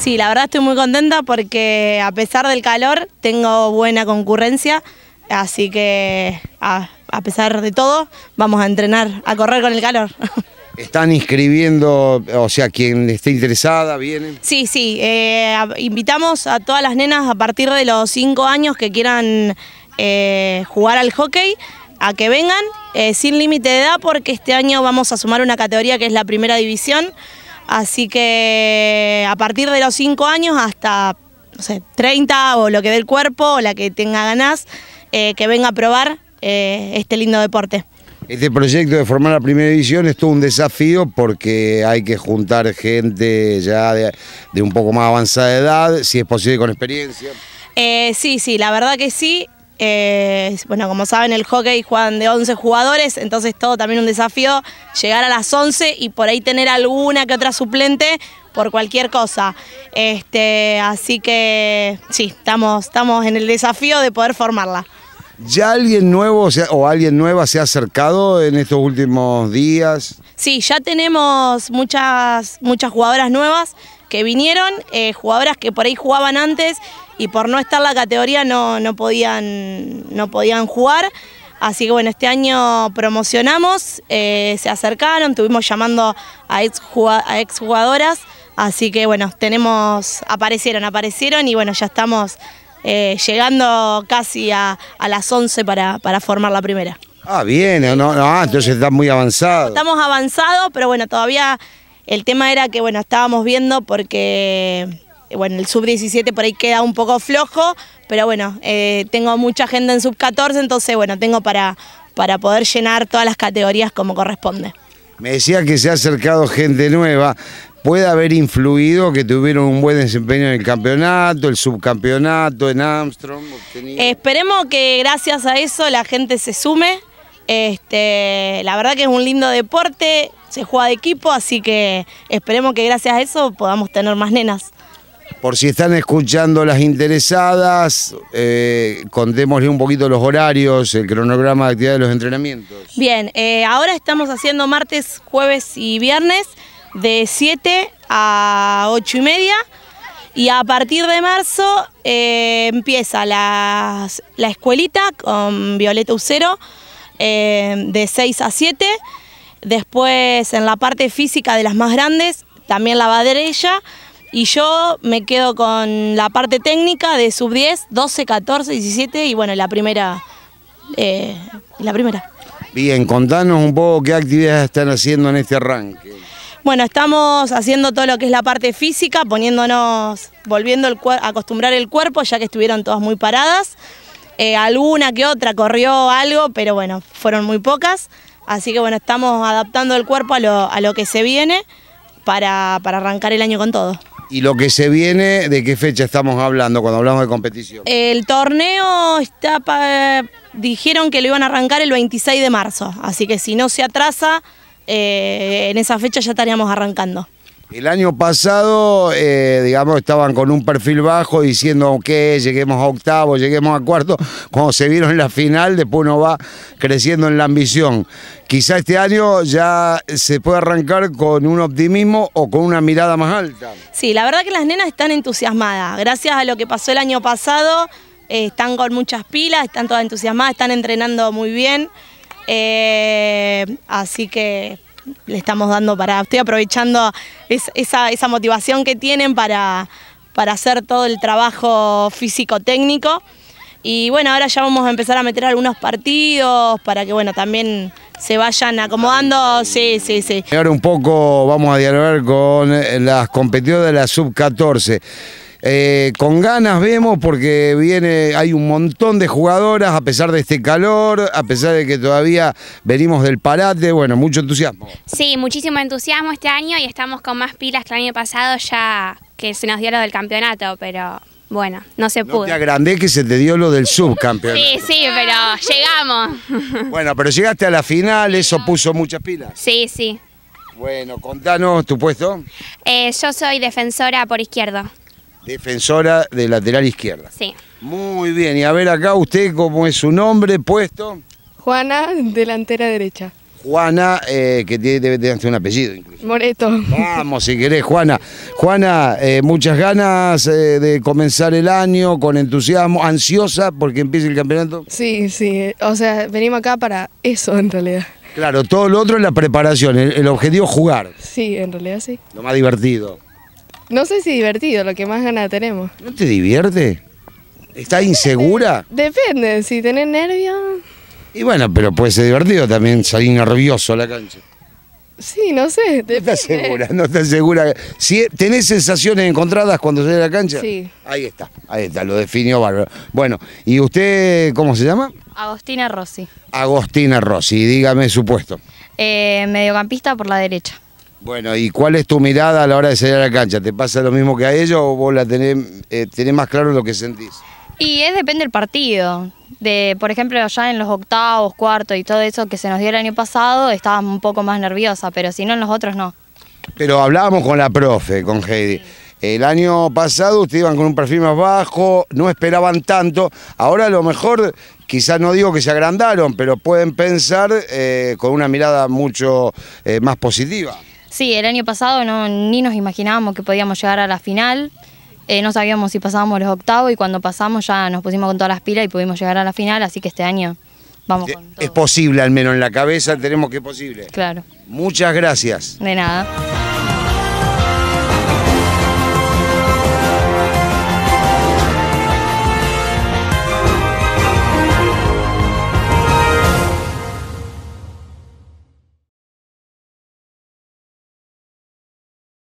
Sí, la verdad estoy muy contenta porque a pesar del calor tengo buena concurrencia, así que a, pesar de todo vamos a entrenar, a correr con el calor. ¿Están inscribiendo, o sea, quien esté interesada, viene? Sí, sí, eh, invitamos a todas las nenas a partir de los 5 años que quieran eh, jugar al hockey a que vengan eh, sin límite de edad porque este año vamos a sumar una categoría que es la primera división. Así que a partir de los 5 años hasta, no 30 o lo que dé el cuerpo, o la que tenga ganas, eh, que venga a probar eh, este lindo deporte. Este proyecto de formar la primera división es todo un desafío porque hay que juntar gente ya de, un poco más avanzada edad, si es posible con experiencia. Eh, sí, sí, la verdad que sí. Eh, bueno, como saben, el hockey juegan de 11 jugadores, entonces todo también un desafío llegar a las 11 y por ahí tener alguna que otra suplente por cualquier cosa. Este, así que sí, estamos, estamos en el desafío de poder formarla. ¿Ya alguien nuevo o, alguien nueva se ha acercado en estos últimos días? Sí, ya tenemos muchas, muchas jugadoras nuevas que vinieron, eh, jugadoras que por ahí jugaban antes y por no estar la categoría no, no, podían, no podían jugar. Así que bueno, este año promocionamos, eh, se acercaron, estuvimos llamando a ex jugadoras, así que bueno, tenemos, aparecieron, aparecieron y bueno, ya estamos eh, llegando casi a, las 11 para, para, formar la primera. Ah, bien, no, ah, entonces está muy avanzado. Estamos avanzados, pero bueno, todavía el tema era que, bueno, estábamos viendo porque, bueno, el sub-17 por ahí queda un poco flojo, pero bueno, eh, tengo mucha gente en sub-14, entonces, bueno, tengo para, para poder llenar todas las categorías como corresponde. Me decía que se ha acercado gente nueva, puede haber influido que tuvieron un buen desempeño en el campeonato, el subcampeonato en Armstrong. Esperemos que gracias a eso la gente se sume. Este, la verdad que es un lindo deporte, se juega de equipo, así que esperemos que gracias a eso podamos tener más nenas. Por si están escuchando las interesadas, eh, contémosle un poquito los horarios, el cronograma de actividad de los entrenamientos. Bien, eh, ahora estamos haciendo martes, jueves y viernes de 7 a 8 y media. Y a partir de marzo eh, empieza la, la, escuelita con Violeta Ucero de 6 a 7 Después en la parte física de las más grandes, también la va derecha. Y yo me quedo con la parte técnica de sub 10, 12, 14, 17 y bueno, la primera. Eh, la primera. Bien, contanos un poco qué actividades están haciendo en este arranque. Bueno, estamos haciendo todo lo que es la parte física, poniéndonos, volviendo a acostumbrar el cuerpo, ya que estuvieron todas muy paradas. Eh, alguna que otra corrió algo, pero bueno, fueron muy pocas. Así que bueno, estamos adaptando el cuerpo a lo, a lo que se viene para, arrancar el año con todo. ¿Y lo que se viene, de qué fecha estamos hablando cuando hablamos de competición? El torneo está dijeron que lo iban a arrancar el 26 de marzo, así que si no se atrasa, eh, en esa fecha ya estaríamos arrancando. El año pasado, eh, digamos, estaban con un perfil bajo diciendo, que lleguemos a octavo, lleguemos a cuarto. Cuando se vieron en la final, después uno va creciendo en la ambición. Quizá este año ya se puede arrancar con un optimismo o con una mirada más alta. Sí, la verdad que las nenas están entusiasmadas. Gracias a lo que pasó el año pasado, eh, están con muchas pilas, están todas entusiasmadas, están entrenando muy bien. Eh, así que le estamos dando para, estoy aprovechando esa, motivación que tienen para, para hacer todo el trabajo físico-técnico. Y bueno, ahora ya vamos a empezar a meter algunos partidos para que bueno, también se vayan acomodando. Sí, sí, sí. Ahora un poco vamos a dialogar con las competidoras de la sub-14. Eh, con ganas vemos porque viene, hay un montón de jugadoras a pesar de este calor, a pesar de que todavía venimos del parate, bueno, mucho entusiasmo. Sí, muchísimo entusiasmo este año y estamos con más pilas que el año pasado ya que se nos dio lo del campeonato, pero bueno, no se pudo. No te agrandé que se te dio lo del subcampeonato. Sí, sí, pero llegamos. Bueno, pero llegaste a la final, eso puso muchas pilas. Sí, sí. Bueno, contanos tu puesto. Eh, yo soy defensora por izquierdo. Defensora de lateral izquierda. Sí. Muy bien, y a ver acá usted cómo es su nombre, puesto. Juana, delantera derecha. Juana, eh, que tiene, debe tener un apellido incluso. Moreto. Vamos, si querés, Juana. Juana, eh, muchas ganas eh, de comenzar el año con entusiasmo, ansiosa porque empiece el campeonato. Sí, sí, o sea, venimos acá para eso en realidad. Claro, todo lo otro es la preparación, el, el objetivo es jugar. Sí, en realidad sí. Lo más divertido. No sé si divertido, lo que más ganas tenemos. ¿No te divierte? ¿Estás insegura? Depende, si tenés nervios. Y bueno, pero puede ser divertido también salir nervioso a la cancha. Sí, no sé. Depende. No estás segura, no estás segura. Si ¿Tenés sensaciones encontradas cuando salís a la cancha? Sí. Ahí está, ahí está, lo definió Bárbara. Bueno, ¿y usted cómo se llama? Agostina Rossi. Agostina Rossi, dígame su puesto. Eh, mediocampista por la derecha. Bueno, ¿y cuál es tu mirada a la hora de salir a la cancha? ¿Te pasa lo mismo que a ellos o vos la eh, tenés, más claro lo que sentís? Y es depende del partido. De, por ejemplo, ya en los octavos, cuartos y todo eso que se nos dio el año pasado, estaba un poco más nerviosa, pero si no, en los otros no. Pero hablábamos con la profe, con Heidi. El año pasado ustedes iban con un perfil más bajo, no esperaban tanto. Ahora a lo mejor, quizás no digo que se agrandaron, pero pueden pensar eh, con una mirada mucho eh, más positiva. Sí, el año pasado no, ni nos imaginábamos que podíamos llegar a la final. Eh, no sabíamos si pasábamos los octavos y cuando pasamos ya nos pusimos con todas las pilas y pudimos llegar a la final, así que este año vamos eh, con todo. Es posible, al menos en la cabeza tenemos que es posible. Claro. Muchas gracias. De nada.